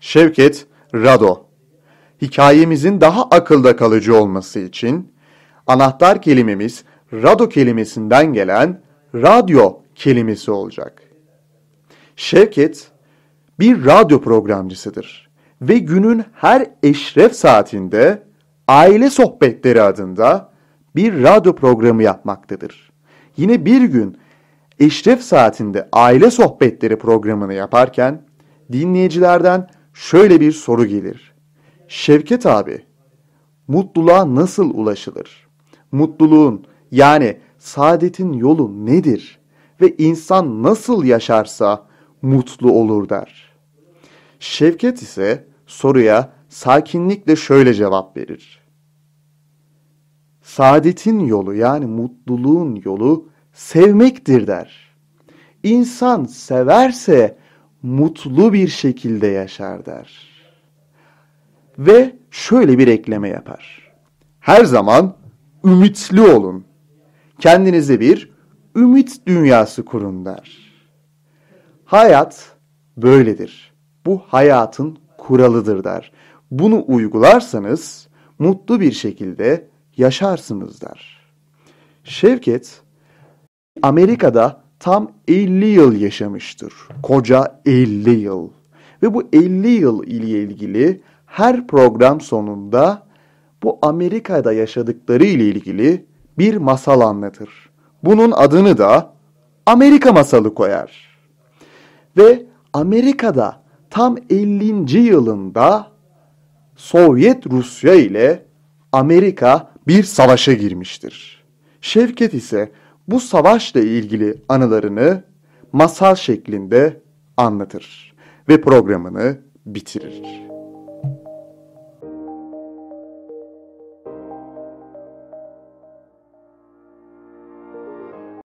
Şevket Rado Hikayemizin daha akılda kalıcı olması için anahtar kelimemiz rado kelimesinden gelen radyo kelimesi olacak. Şevket bir radyo programcısıdır ve günün her eşref saatinde aile sohbetleri adında bir radyo programı yapmaktadır. Yine bir gün eşref saatinde aile sohbetleri programını yaparken dinleyicilerden şöyle bir soru gelir. Şevket abi, mutluluğa nasıl ulaşılır? Mutluluğun yani saadetin yolu nedir? Ve insan nasıl yaşarsa mutlu olur der. Şevket ise soruya sakinlikle şöyle cevap verir. Saadetin yolu yani mutluluğun yolu sevmektir der. İnsan severse mutlu bir şekilde yaşar der. Ve şöyle bir ekleme yapar. Her zaman ümitli olun. Kendinize bir ümit dünyası kurun der. Hayat böyledir. Bu hayatın kuralıdır der. Bunu uygularsanız mutlu bir şekilde yaşarsınız der. Şevket Amerika'da tam 50 yıl yaşamıştır. Koca 50 yıl. Ve bu 50 yıl ile ilgili her program sonunda bu Amerika'da yaşadıkları ile ilgili bir masal anlatır. Bunun adını da Amerika masalı koyar. Ve Amerika'da tam 50. yılında Sovyet Rusya ile Amerika bir savaşa girmiştir. Şevket ise bu savaşla ilgili anılarını masal şeklinde anlatır ve programını bitirir.